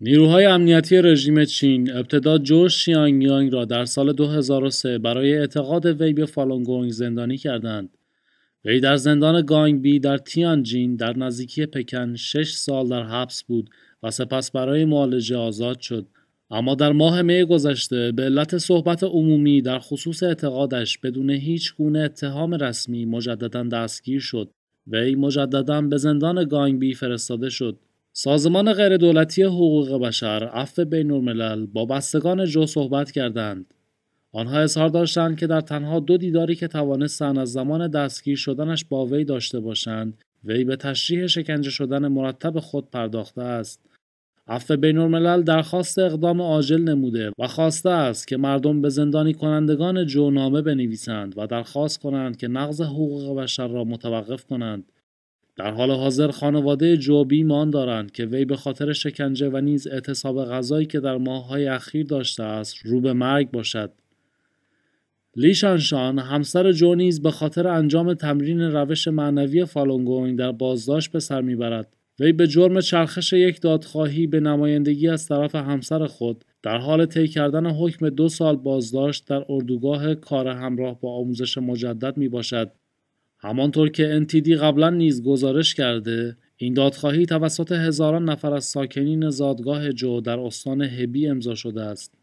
نیروهای امنیتی رژیم چین ابتدا جو شیانگ یانگ را در سال 2003 برای اعتقاد وی به فالونگونگ زندانی کردند. وی در زندان بی در تیانجین در نزدیکی پکن 6 سال در حبس بود و سپس برای معالجه آزاد شد. اما در ماه می گذشته به علت صحبت عمومی در خصوص اعتقادش بدون هیچ گونه اتهام رسمی مجددا دستگیر شد. وی مجددا به زندان بی فرستاده شد. سازمان غیردولتی حقوق بشر عفو بین با بستگان جو صحبت کردند. آنها اظهار داشتند که در تنها دو دیداری که توانستند از زمان دستگیر شدنش با وی داشته باشند وی به تشریح شکنجه شدن مرتب خود پرداخته است عفو بین درخواست اقدام عاجل نموده و خواسته است که مردم به زندانی کنندگان جو نامه بنویسند و درخواست کنند که نقض حقوق بشر را متوقف کنند در حال حاضر خانواده جوبی مان دارند که وی به خاطر شکنجه و نیز اعتصاب غذایی که در ماههای اخیر داشته است رو به مرگ باشد لیشانشان همسر جو نیز به خاطر انجام تمرین روش معنوی فالونگوین در بازداشت به سر میبرد وی به جرم چرخش یک دادخواهی به نمایندگی از طرف همسر خود در حال طی کردن حکم دو سال بازداشت در اردوگاه کار همراه با آموزش مجدد می باشد همانطور که انتیدی قبلا نیز گزارش کرده این دادخواهی توسط هزاران نفر از ساکنین زادگاه جو در استان هبی امضا شده است